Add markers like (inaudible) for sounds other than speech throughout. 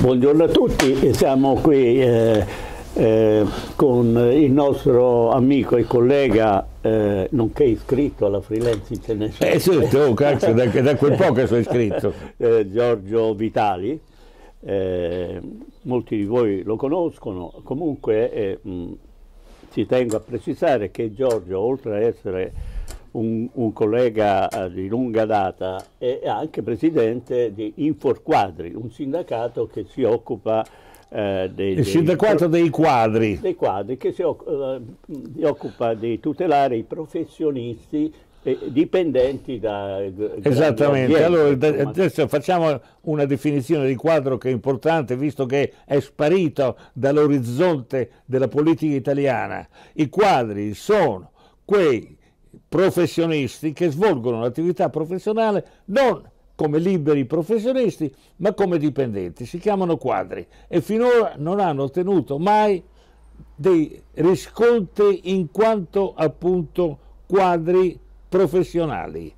Buongiorno a tutti, siamo qui eh, eh, con il nostro amico e collega eh, nonché iscritto alla Freelance International. Eh certo, oh, cazzo, da, da, quel po' che sono iscritto. (laughs) Eh, Giorgio Vitali, eh, molti di voi lo conoscono, comunque eh, mh, ci tengo a precisare che Giorgio oltre ad essere un, un, collega eh, di lunga data e anche presidente di Inforquadri, un sindacato che si occupa eh, dei, il sindacato dei, dei, quadri. Dei quadri che si, si eh, occupa di tutelare i professionisti dipendenti da esattamente allora adesso facciamo una definizione di quadro che è importante visto che è sparito dall'orizzonte della politica italiana i quadri sono quei professionisti che svolgono l'attività professionale non come liberi professionisti, ma come dipendenti. Si chiamano quadri e finora non hanno ottenuto mai dei riscontri in quanto appunto quadri professionali.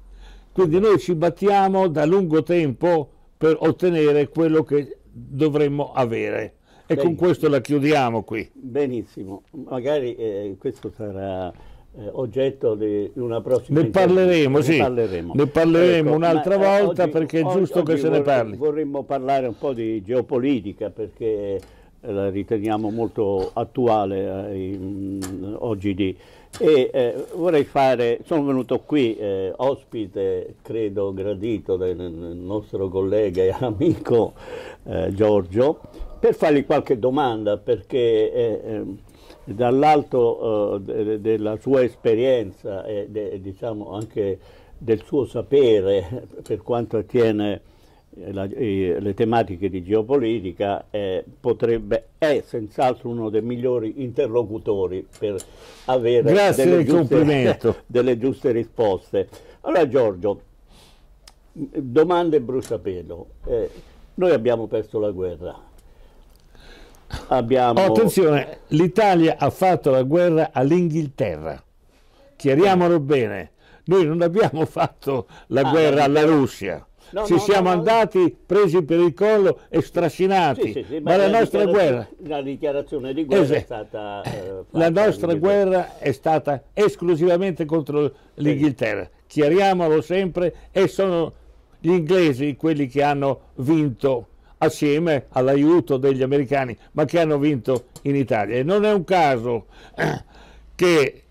Quindi noi ci battiamo da lungo tempo per ottenere quello che dovremmo avere. E Benissimo. con questo la chiudiamo qui. Benissimo, magari eh, questo sarà eh, oggetto di una prossima... Ne parleremo, sì, ne parleremo, ne parleremo ecco, un'altra eh, volta oggi, perché è giusto oggi, che oggi se ne parli. Vorremmo parlare un po' di geopolitica perché eh, la riteniamo molto attuale eh, oggi di... E eh, vorrei fare, sono venuto qui eh, ospite, credo gradito, del nostro collega e amico eh, Giorgio, per fargli qualche domanda perché dall'alto eh, della sua esperienza e de, diciamo anche del suo sapere (laughs) per quanto attiene eh, la, i, le tematiche di geopolitica eh, potrebbe, è senz'altro uno dei migliori interlocutori per avere delle giuste, (laughs) delle giuste, risposte. Allora Giorgio, domande bruciapelo. Eh, noi abbiamo perso la guerra, abbiamo... Oh, attenzione, l'Italia ha fatto la guerra all'Inghilterra, chiariamolo ah. bene, noi non abbiamo fatto la ah, guerra alla Russia. No, ci no, siamo no, andati presi per il collo e strascinati, sì, sì, sì, ma, ma, la, la nostra guerra... La dichiarazione di guerra esatto. è stata... Eh, la nostra guerra è stata esclusivamente contro l'Inghilterra, chiariamolo sempre, e sono gli inglesi quelli che hanno vinto assieme all'aiuto degli americani, ma che hanno vinto in Italia. E non è un caso (clears throat) che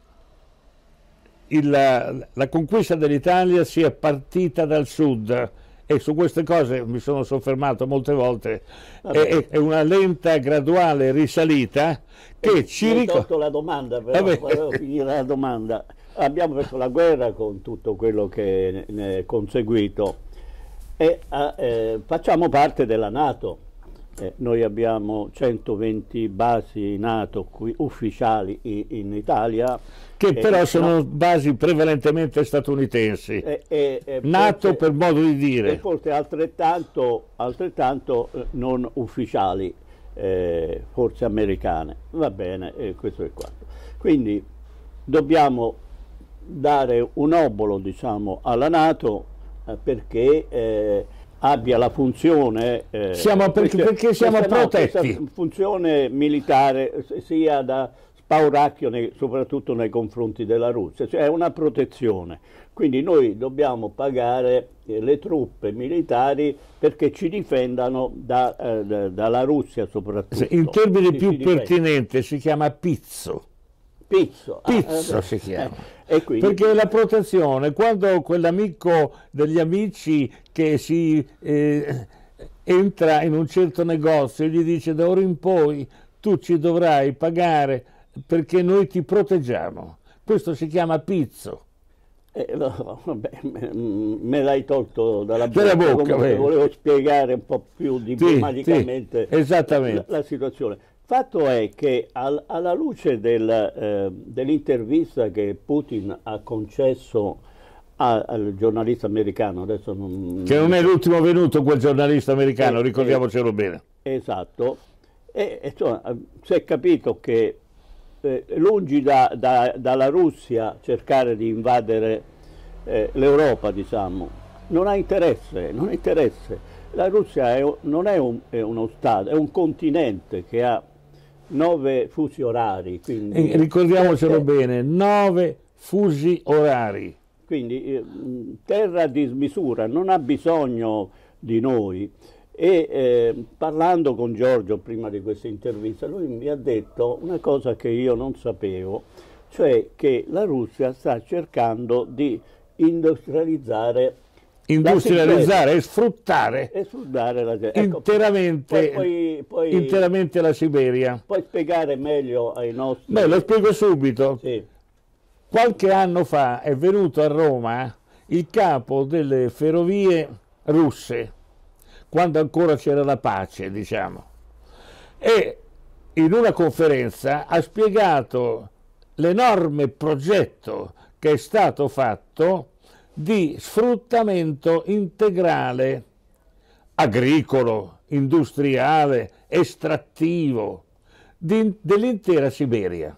il, la conquista dell'Italia sia partita dal sud e su queste cose mi sono soffermato molte volte, è, è, una lenta graduale risalita eh, che e ci ricorda... la domanda, però, la domanda. Abbiamo fatto la guerra con tutto quello che ne è conseguito e, ah, eh, facciamo parte della Nato. Eh, noi abbiamo 120 basi NATO qui, ufficiali in, in, Italia. Che però sono no, basi prevalentemente statunitensi. Eh, NATO per modo di dire. E forse altrettanto, altrettanto eh, non ufficiali, eh, forse americane. Va bene, eh, questo è quanto. Quindi dobbiamo dare un obolo diciamo, alla Nato eh, perché eh, abbia la funzione... Eh, siamo per, questa, perché siamo questa, protetti. No, funzione militare sia da spauracchio nei, soprattutto nei confronti della Russia, cioè è una protezione. Quindi noi dobbiamo pagare eh, le truppe militari perché ci difendano da, eh, dalla Russia soprattutto. Il termine più pertinente si chiama pizzo. Pizzo. Ah, pizzo ah, si chiama. Quindi... Perché la protezione, quando quell'amico degli amici che si eh, entra in un certo negozio e gli dice da ora in poi tu ci dovrai pagare perché noi ti proteggiamo, questo si chiama pizzo. Eh, no, vabbè, me, l'hai tolto dalla bocca, bocca volevo spiegare un po' più diplomaticamente sì, sì, la, la, situazione fatto è che al, alla luce del, eh, dell'intervista che Putin ha concesso a, al giornalista americano, adesso non... Che non è l'ultimo venuto quel giornalista americano, eh, ricordiamocelo eh, bene. Esatto, e, insomma, si è capito che eh, lungi da, da, dalla Russia cercare di invadere eh, l'Europa, diciamo, non ha interesse, non interesse. La Russia è, non è un, è uno Stato, è un continente che ha nove fusi orari. Quindi... Eh, ricordiamocelo eh, bene, nove fusi orari. Quindi eh, terra di smisura non ha bisogno di noi. E eh, parlando con Giorgio prima di questa intervista, lui mi ha detto una cosa che io non sapevo, cioè che la Russia sta cercando di industrializzare industrializzare e sfruttare, e sfruttare la... ecco, interamente, poi, poi, interamente, la Siberia. Puoi spiegare meglio ai nostri... Beh, lo spiego subito. Sì. Qualche anno fa è venuto a Roma il capo delle ferrovie russe, quando ancora c'era la pace, diciamo, e in una conferenza ha spiegato l'enorme progetto che è stato fatto di sfruttamento integrale agricolo, industriale, estrattivo di, dell'intera Siberia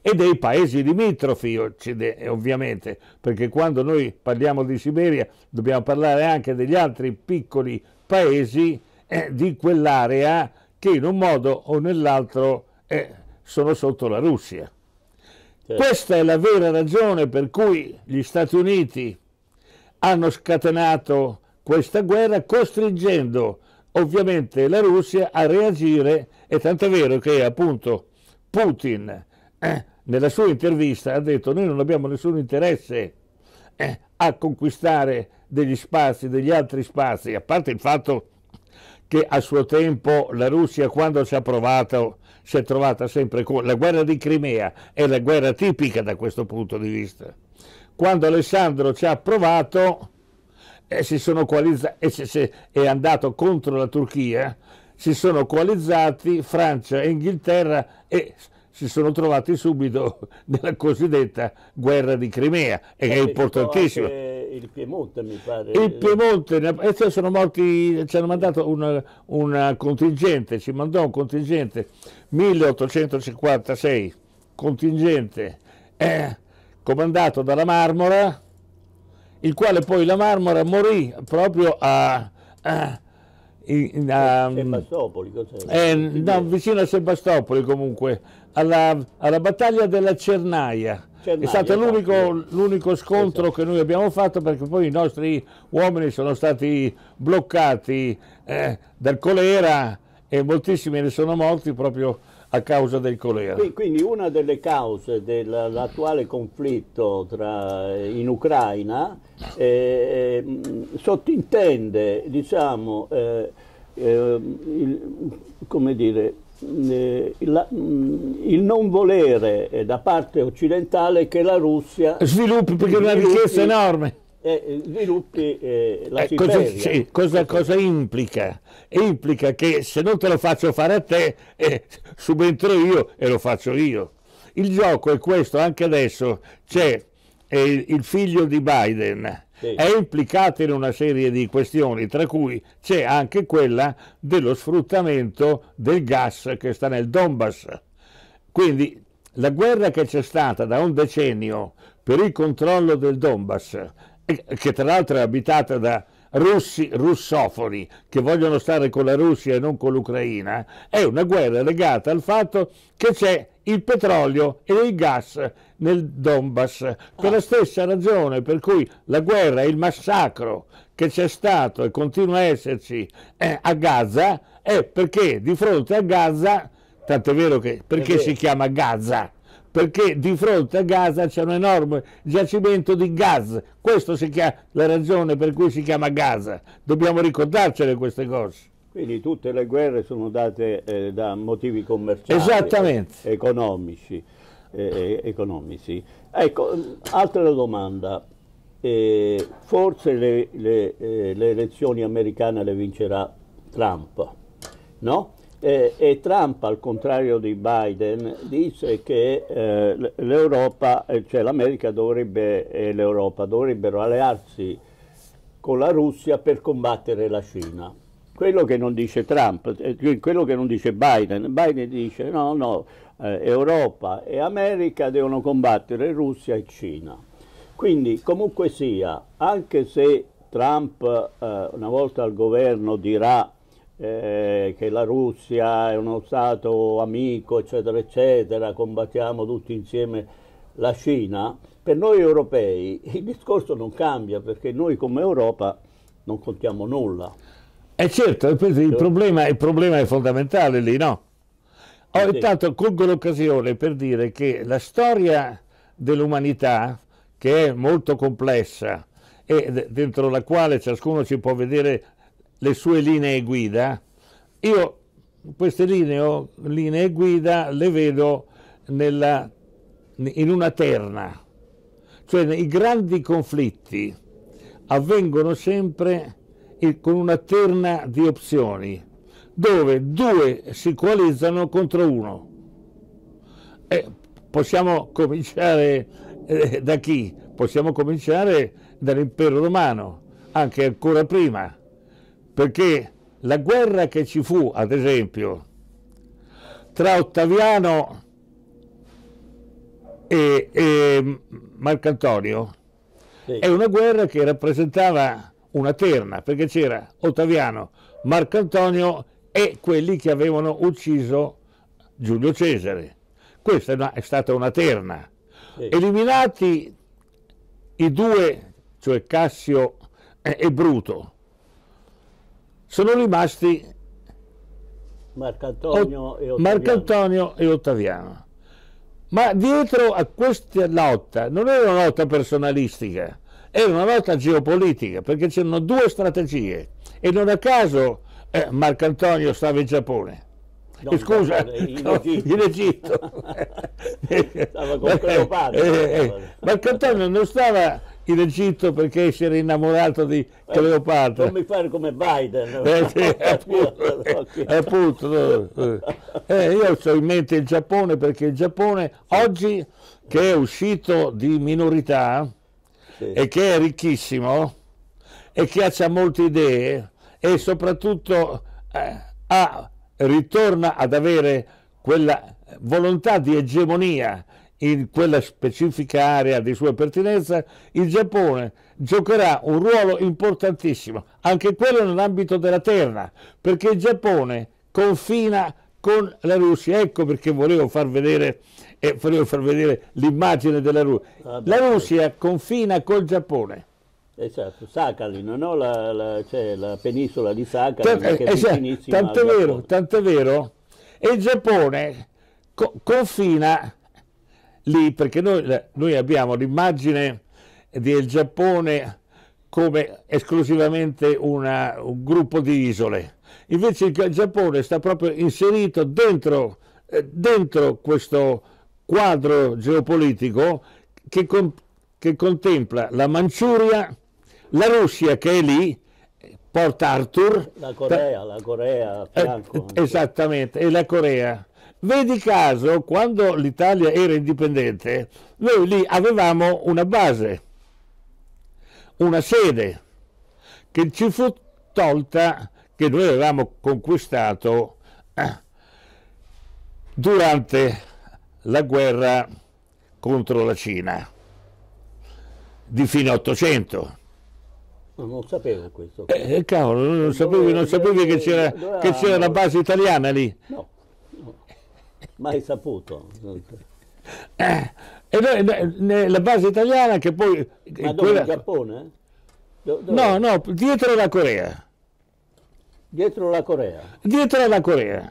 e dei paesi limitrofi eh, ovviamente, perché quando noi parliamo di Siberia dobbiamo parlare anche degli altri piccoli paesi eh, di quell'area che in un modo o nell'altro eh, sono sotto la Russia. Certo. Questa è la vera ragione per cui gli Stati Uniti hanno scatenato questa guerra costringendo ovviamente la Russia a reagire e tant'è vero che appunto Putin eh, nella sua intervista ha detto noi non abbiamo nessun interesse eh, a conquistare degli spazi, degli altri spazi, a parte il fatto che a suo tempo la Russia quando ci ha provato si è trovata sempre con la guerra di Crimea è la guerra tipica da questo punto di vista. Quando Alessandro ci ha provato e eh, si sono coalizzati e è andato contro la Turchia, si sono coalizzati Francia e Inghilterra e si sono trovati subito (laughs) nella cosiddetta guerra di Crimea, e che è eh, importantissimo. Il Piemonte, mi pare. Il Piemonte, e cioè sono morti, ci hanno mandato un contingente, ci mandò un contingente, 1856, contingente eh, comandato dalla Marmora, il quale poi la Marmora morì proprio a, a a, mm, Sebastopoli, eh, no, vicino a Sebastopoli comunque, alla, alla battaglia della Cernaia. Cernaia è stato esatto. l'unico, l'unico, scontro esatto. che noi abbiamo fatto perché poi i nostri uomini sono stati bloccati eh, dal colera e moltissimi ne sono morti proprio a causa del colera. Quindi una delle cause dell'attuale conflitto tra, eh, in Ucraina eh, eh, sottintende diciamo, eh, eh, il, come dire, eh, la, mm, il non volere da parte occidentale che la Russia sviluppi perché è una richiesta enorme eh, eh, sviluppi eh, la eh, cosa, sì, cosa, cosa, implica? Implica che se non te lo faccio fare a te, eh, subentro io e lo faccio io. Il gioco è questo, anche adesso c'è eh, il figlio di Biden, sì. è implicato in una serie di questioni, tra cui c'è anche quella dello sfruttamento del gas che sta nel Donbass. Quindi la guerra che c'è stata da un decennio per il controllo del Donbass eh, che tra l'altro è abitata da russi russofoni che vogliono stare con la Russia e non con l'Ucraina, è una guerra legata al fatto che c'è il petrolio e il gas nel Donbass, per la stessa ragione per cui la guerra e il massacro che c'è stato e continua a esserci eh, a Gaza è perché di fronte a Gaza, tant'è vero che perché si chiama Gaza? perché di fronte a Gaza c'è un enorme giacimento di gas. Questa è la ragione per cui si chiama Gaza. Dobbiamo ricordarcene queste cose. Quindi tutte le guerre sono date eh, da motivi commerciali, eh, economici, eh, eh, economici, Ecco, mm, altra domanda. Eh, forse le, le, eh, le elezioni americane le vincerà Trump, no? E, e, Trump, al contrario di Biden, dice che eh, l'Europa, eh, cioè l'America dovrebbe, e l'Europa dovrebbero allearsi con la Russia per combattere la Cina. Quello che non dice Trump, eh, quello che non dice Biden, Biden dice no, no, eh, Europa e America devono combattere Russia e Cina. Quindi comunque sia, anche se Trump eh, una volta al governo dirà eh, che la Russia è uno Stato amico, eccetera, eccetera, combattiamo tutti insieme la Cina, per noi europei il discorso non cambia perché noi come Europa non contiamo nulla. E eh, certo, il cioè problema, il problema è fondamentale lì, no? Oh, intanto colgo l'occasione per dire che la storia dell'umanità, che è molto complessa e dentro la quale ciascuno ci può vedere le sue linee guida, io queste linee, linee guida le vedo nella, in una terna, cioè i grandi conflitti avvengono sempre con una terna di opzioni, dove due si coalizzano contro uno. E possiamo cominciare eh, da chi? Possiamo cominciare dall'impero romano, anche ancora prima perché la guerra che ci fu, ad esempio, tra Ottaviano e, e Marcantonio sì. è una guerra che rappresentava una terna, perché c'era Ottaviano, Marcantonio e quelli che avevano ucciso Giulio Cesare. Questa è, una, è stata una terna. Sì. Eliminati i due, cioè Cassio e Bruto, sono rimasti Marcantonio e, e Ottaviano. Ma dietro a questa lotta non era una lotta personalistica, era una lotta geopolitica, perché c'erano due strategie e non a caso eh, Marcantonio stava in Giappone. No, scusa, in, Egitto. in Egitto. (laughs) stava con Cleopatra. Eh, eh, eh, eh. Marcantonio non stava in Egitto perché si era innamorato di eh, Cleopatra. Non mi fare come Biden. Eh, sì, (laughs) appunto, (laughs) eh, io ho in mente il Giappone perché il Giappone oggi che è uscito di minorità sì. e che è ricchissimo e che ha molte idee e soprattutto eh, ha, ritorna ad avere quella volontà di egemonia in quella specifica area di sua pertinenza, il Giappone giocherà un ruolo importantissimo, anche quello nell'ambito della terra, perché il Giappone confina con la Russia. Ecco perché volevo far vedere, eh, volevo far vedere l'immagine della Russia. Ah, la Russia confina col Giappone. Esatto, Sakhalin, no? la, la, cioè, la penisola di Sakhalin. Tant- esatto, eh, eh, cioè, tant'è vero, tant'è vero. E il Giappone co- confina lì perché noi, noi abbiamo l'immagine del Giappone come esclusivamente una, un gruppo di isole. Invece il Giappone sta proprio inserito dentro, eh, dentro questo quadro geopolitico che, con, che contempla la Manciuria, la Russia che è lì, Port Arthur. La Corea, la Corea, eh, Franco. Eh, esattamente, e la Corea. Vedi caso, quando l'Italia era indipendente, noi lì avevamo una base, una sede, che ci fu tolta, che noi avevamo conquistato eh, durante la guerra contro la Cina di fine 800. Non sapevo questo. Eh, eh, cavolo, non, sapevi, non sapevi che, c'era, che c'era la base italiana lì? No. Mai saputo. Eh, la base italiana che poi... Ma eh, dove? Quella... In Giappone? Do, no, no, dietro la Corea. Dietro la Corea? Dietro la Corea.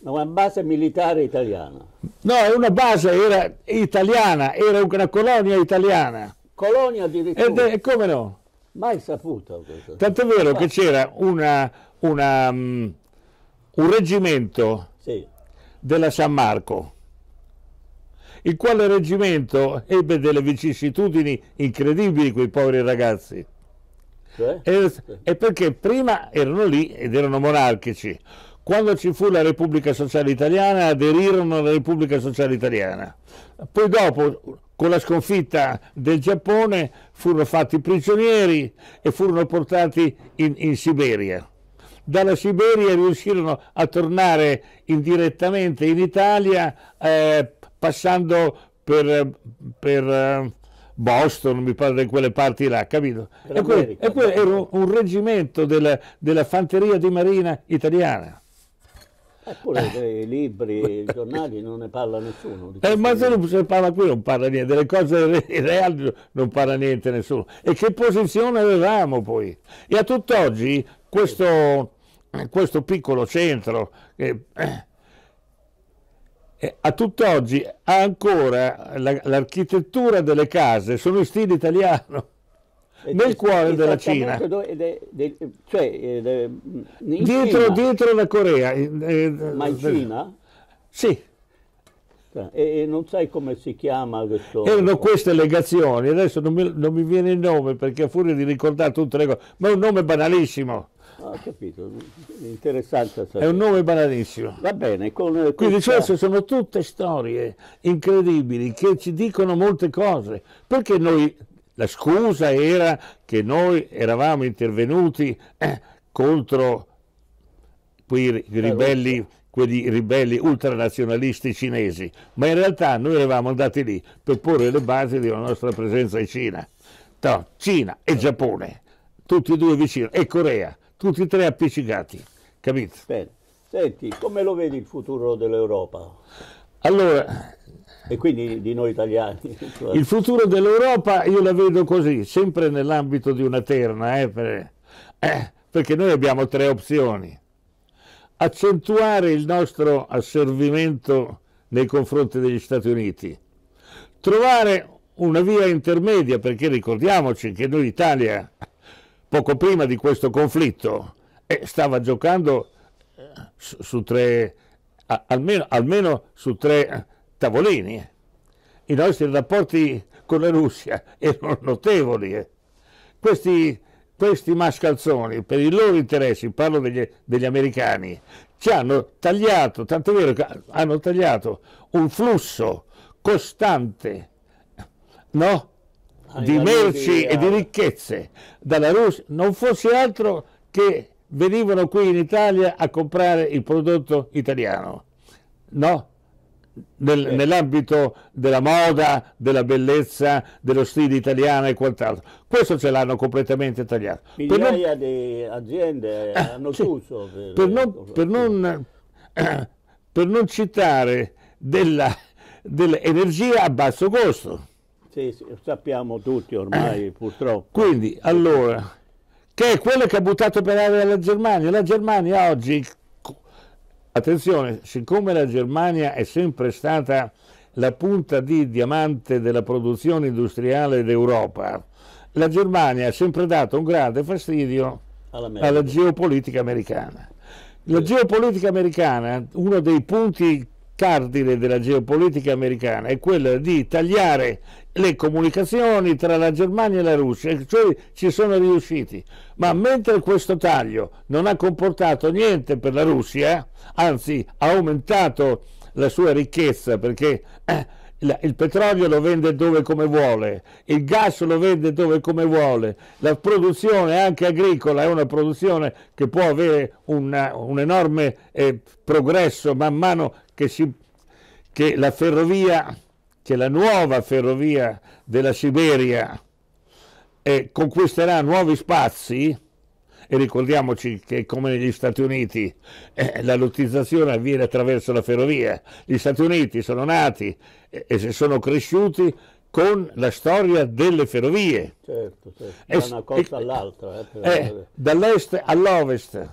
Ma una base militare italiana. No, è una base era italiana, era una colonia italiana. Colonia addirittura? E come no? Mai saputo questo. è vero che c'era una, una, um, un reggimento sì della San Marco, il quale reggimento ebbe delle vicissitudini incredibili quei poveri ragazzi. Cioè? E, e perché prima erano lì ed erano monarchici. Quando ci fu la Repubblica Sociale Italiana aderirono alla Repubblica Sociale Italiana. Poi dopo, con la sconfitta del Giappone, furono fatti prigionieri e furono portati in, in Siberia dalla Siberia riuscirono a tornare indirettamente in Italia eh, passando per, per, eh, Boston, mi pare, quelle parti là, capito? E quello, e quello era un, un reggimento della, della fanteria di marina italiana. Eppure eh, eh. i libri, i giornali non ne parla nessuno. Eh, ma se non se parla qui non parla niente, delle cose reali non parla niente nessuno. E che posizione avevamo poi? E a tutt'oggi questo questo piccolo centro che eh, eh a tutt'oggi ha ancora l'architettura delle case, sono in stile italiano eh, nel cuore della Cina. De, de, de, cioè, dietro, dietro, la Corea. Eh, Ma in eh, Cina? Sì. Cioè, e, e, non sai come si chiama questo... Erano queste legazioni, adesso non mi, non mi viene il nome perché a furia di ricordare tutte le cose, ma è un nome banalissimo. Ah, ho capito, interessante. Sapere. È un nome banalissimo. Va bene, con questa... Quindi cioè, queste sono tutte storie incredibili che ci dicono molte cose. Perché noi, la scusa era che noi eravamo intervenuti eh, contro quei eh, ribelli quelli ribelli ultranazionalisti cinesi, ma in realtà noi eravamo andati lì per porre le basi della nostra presenza in Cina, tra Cina e Giappone, tutti e due vicini, e Corea tutti e tre appiccicati, capito? Bene. Senti, come lo vedi il futuro dell'Europa? Allora, e quindi di noi italiani. (laughs) Cioè. Il futuro dell'Europa io la vedo così, sempre nell'ambito di una terna, eh, per, eh, perché noi abbiamo tre opzioni. Accentuare il nostro asservimento nei confronti degli Stati Uniti, trovare una via intermedia, perché ricordiamoci che noi Italia poco prima di questo conflitto eh, stava giocando eh, su, su tre, almeno, almeno, su tre tavolini. I nostri rapporti con la Russia erano notevoli. Eh. Questi, questi mascalzoni, per i loro interessi, parlo degli, degli americani, ci hanno tagliato, tanto è vero che hanno tagliato un flusso costante, no? di merci e di eh. ricchezze dalla Russia non fosse altro che venivano qui in Italia a comprare il prodotto italiano, no? Nel, eh. Nell'ambito della moda, della bellezza, dello stile italiano e quant'altro. Questo ce l'hanno completamente tagliato. Migliaia non... di aziende ah, hanno sì. chiuso. Per... Per, non, eh, per, non, per non citare della, dell'energia a basso costo sì, sappiamo tutti ormai eh. purtroppo. Quindi allora, che è quello che ha buttato per aria la Germania. La Germania oggi, attenzione, siccome la Germania è sempre stata la punta di diamante della produzione industriale d'Europa, la Germania ha sempre dato un grande fastidio alla geopolitica americana. La geopolitica americana, uno dei punti cardine della geopolitica americana è quella di tagliare le comunicazioni tra la Germania e la Russia, cioè ci sono riusciti. Ma mentre questo taglio non ha comportato niente per la Russia, anzi ha aumentato la sua ricchezza perché eh, il petrolio lo vende dove come vuole, il gas lo vende dove come vuole, la produzione anche agricola è una produzione che può avere una, un enorme eh, progresso man mano che, si, che la ferrovia che la nuova ferrovia della Siberia eh, conquisterà nuovi spazi, e ricordiamoci che come negli Stati Uniti eh, la lottizzazione avviene attraverso la ferrovia, gli Stati Uniti sono nati eh, e, e sono cresciuti con la storia delle ferrovie. Certo, certo. da una cosa e, all'altra. Eh, eh dall'est all'ovest.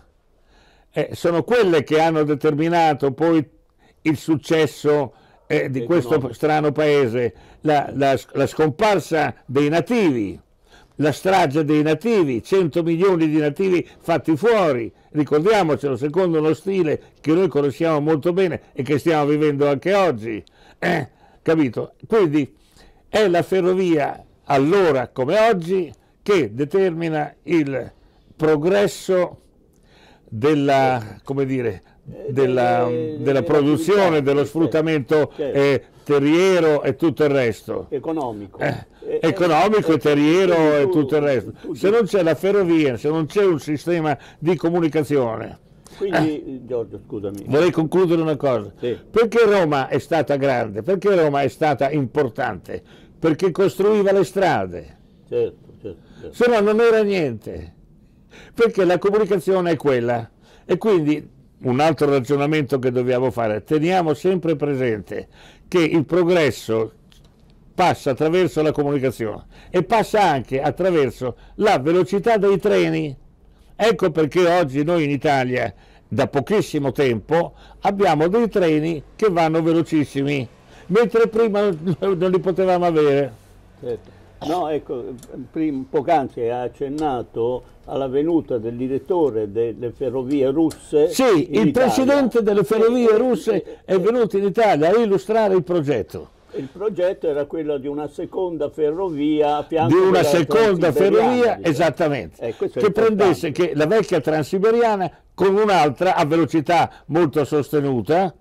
Eh, sono quelle che hanno determinato poi il successo eh, di questo strano paese, la, la, la scomparsa dei nativi, la strage dei nativi, 100 milioni di nativi fatti fuori, ricordiamocelo, secondo uno stile che noi conosciamo molto bene e che stiamo vivendo anche oggi. Eh, capito? Quindi è la ferrovia, allora come oggi, che determina il progresso della, come dire, eh, della, delle, eh, mm, della produzione, dello sfruttamento certo. eh, terriero e tutto il resto. Economico. Eh, eh, eh economico e terriero e tutto il resto. Tutto. Se non c'è la ferrovia, se non c'è un sistema di comunicazione. Quindi, Giorgio, scusami. Vorrei concludere una cosa. Sì. Perché Roma è stata grande? Perché Roma è stata importante? Perché costruiva le strade. Certo, certo, certo. Se no non era niente. Perché la comunicazione è quella. E quindi un altro ragionamento che dobbiamo fare. Teniamo sempre presente che il progresso passa attraverso la comunicazione e passa anche attraverso la velocità dei treni. Ecco perché oggi noi in Italia da pochissimo tempo abbiamo dei treni che vanno velocissimi, mentre prima (laughs) non li potevamo avere. Certo. No, ecco, poc'anzi ha accennato alla venuta del direttore delle ferrovie russe. Sì, il Italia. presidente delle ferrovie russe è venuto in Italia a illustrare il progetto. Il progetto era quello di una seconda ferrovia a fianco di una seconda ferrovia, diciamo. esattamente, eh, che prendesse che la vecchia transiberiana con un'altra a velocità molto sostenuta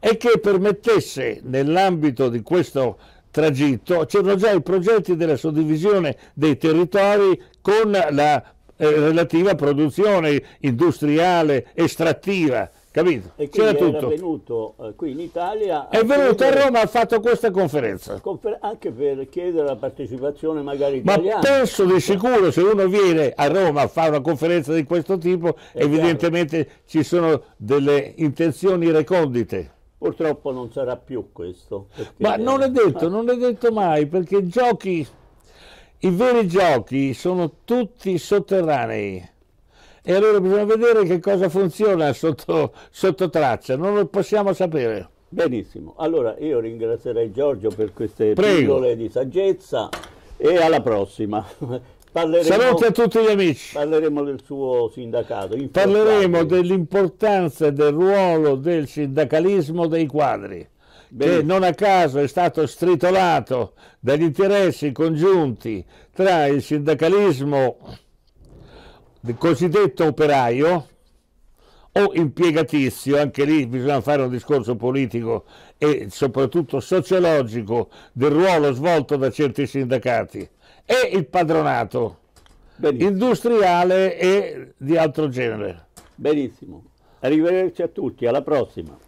e che permettesse nell'ambito di questo tragitto c'erano già i progetti della suddivisione dei territori con la eh, relativa a produzione industriale, estrattiva, capito? E C'era tutto. Venuto, eh, qui in Italia. È venuto a Roma, ha fatto questa conferenza. Confer... anche per chiedere la partecipazione magari italiana. Ma penso di sicuro, se uno viene a Roma a fare una conferenza di questo tipo, È evidentemente chiaro. ci sono delle intenzioni recondite. Purtroppo non sarà più questo. Ma non è detto, non è detto mai, perché giochi i veri giochi sono tutti sotterranei. E allora bisogna vedere che cosa funziona sotto, sotto traccia, non lo possiamo sapere. Benissimo, allora io ringrazierei Giorgio per queste Prego. pillole di saggezza e alla prossima. (laughs) Saluti a tutti gli amici. Parleremo del suo sindacato. Importante. Parleremo dell'importanza del ruolo del sindacalismo dei quadri. Bene. che non a caso è stato stritolato dagli interessi congiunti tra il sindacalismo cosiddetto operaio o impiegatizio, anche lì bisogna fare un discorso politico e soprattutto sociologico del ruolo svolto da certi sindacati, e il padronato Benissimo. industriale e di altro genere. Benissimo, arrivederci a tutti, alla prossima.